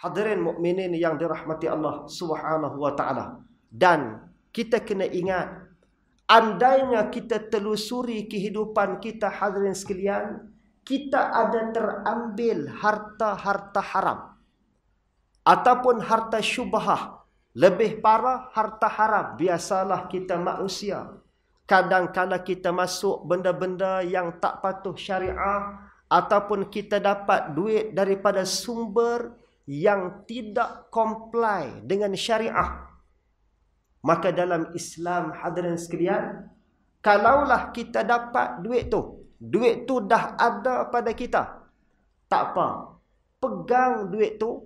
Hadirin mukminin yang dirahmati Allah Subhanahu wa taala. Dan kita kena ingat andainya kita telusuri kehidupan kita hadirin sekalian, kita ada terambil harta-harta haram ataupun harta syubhah. Lebih parah harta haram biasalah kita manusia. Kadang-kadang kita masuk benda-benda yang tak patuh syariah ataupun kita dapat duit daripada sumber yang tidak comply dengan syariah maka dalam Islam hadirin sekalian kalaulah kita dapat duit tu duit tu dah ada pada kita tak apa pegang duit tu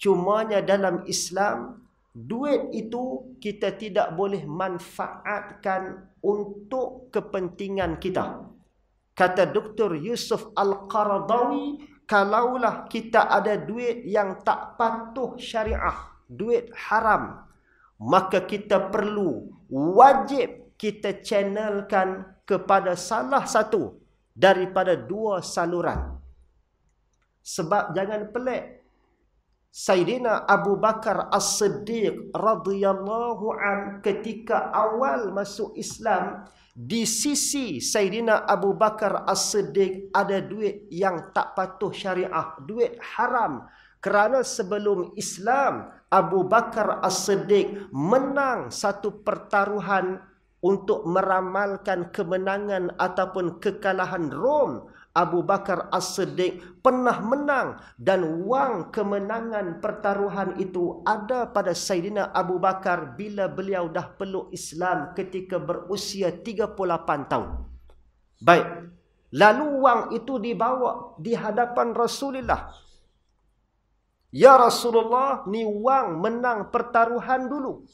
cuma cumanya dalam Islam duit itu kita tidak boleh manfaatkan untuk kepentingan kita kata Doktor Yusuf Al-Qaradawi Kalaulah kita ada duit yang tak patuh syariah, duit haram, maka kita perlu, wajib kita channelkan kepada salah satu daripada dua saluran. Sebab jangan pelik, Sayyidina Abu Bakar As-Siddiq radhiyallahu an ketika awal masuk Islam di sisi Sayyidina Abu Bakar As-Siddiq ada duit yang tak patuh syariah, duit haram kerana sebelum Islam Abu Bakar As-Siddiq menang satu pertaruhan untuk meramalkan kemenangan ataupun kekalahan Rom Abu Bakar As-Siddiq pernah menang dan wang kemenangan pertaruhan itu ada pada Sayyidina Abu Bakar bila beliau dah peluk Islam ketika berusia 38 tahun. Baik. Lalu wang itu dibawa di hadapan Rasulullah. Ya Rasulullah, ni wang menang pertaruhan dulu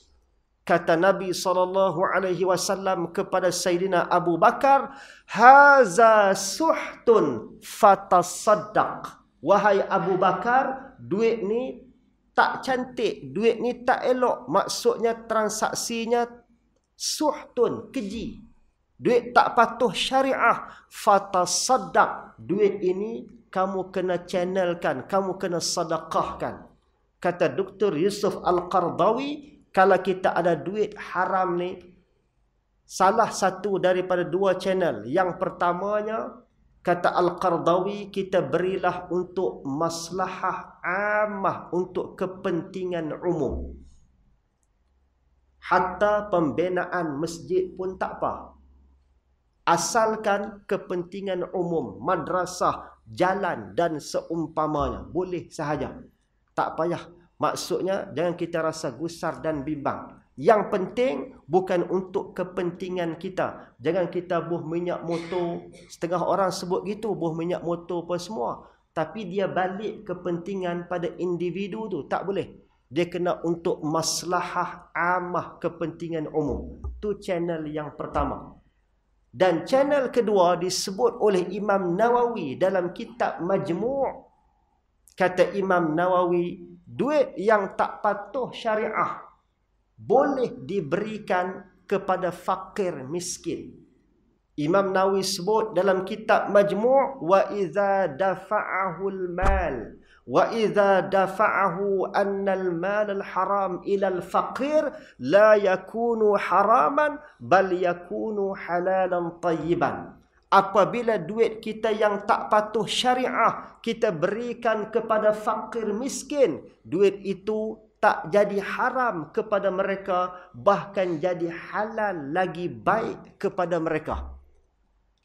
kata Nabi sallallahu alaihi wasallam kepada Sayyidina Abu Bakar haza suhtun fatasaddaq wahai Abu Bakar duit ni tak cantik duit ni tak elok maksudnya transaksinya suhtun keji duit tak patuh syariah fatasaddaq duit ini kamu kena channelkan kamu kena sedekahkan kata Dr Yusuf Al-Qardawi kalau kita ada duit haram ni salah satu daripada dua channel yang pertamanya kata al-Qardawi kita berilah untuk maslahah amah untuk kepentingan umum hatta pembinaan masjid pun tak apa asalkan kepentingan umum madrasah jalan dan seumpamanya boleh sahaja tak payah Maksudnya, jangan kita rasa gusar dan bimbang. Yang penting bukan untuk kepentingan kita. Jangan kita buh minyak motor. Setengah orang sebut gitu, buh minyak motor apa semua. Tapi dia balik kepentingan pada individu tu. Tak boleh. Dia kena untuk maslahah amah kepentingan umum. Tu channel yang pertama. Dan channel kedua disebut oleh Imam Nawawi dalam kitab Majmu' kata Imam Nawawi, duit yang tak patuh syariah boleh diberikan kepada fakir miskin. Imam Nawawi sebut dalam kitab Majmu' wa idza dafa'ahu al-mal wa idza dafa'ahu anna al-mal al-haram ila al-faqir la yakunu haraman bal yakunu halalan tayyiban. Apabila duit kita yang tak patuh syariah kita berikan kepada fakir miskin, duit itu tak jadi haram kepada mereka, bahkan jadi halal lagi baik kepada mereka.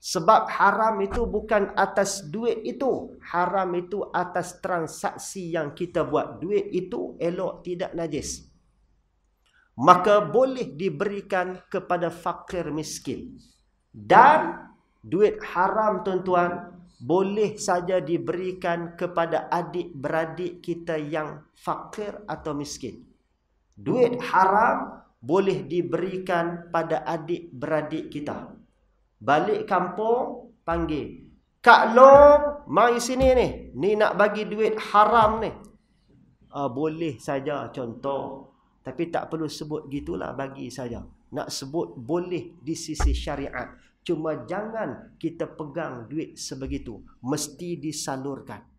Sebab haram itu bukan atas duit itu. Haram itu atas transaksi yang kita buat. Duit itu elok tidak najis. Maka boleh diberikan kepada fakir miskin. Dan duit haram tuan-tuan boleh saja diberikan kepada adik-beradik kita yang fakir atau miskin. Duit haram boleh diberikan pada adik-beradik kita. Balik kampung, panggil. Kak Long, mari sini ni. Ni nak bagi duit haram ni. Uh, boleh saja contoh. Tapi tak perlu sebut gitulah bagi saya. Nak sebut boleh di sisi syariat. Cuma jangan kita pegang duit sebegitu. Mesti disalurkan.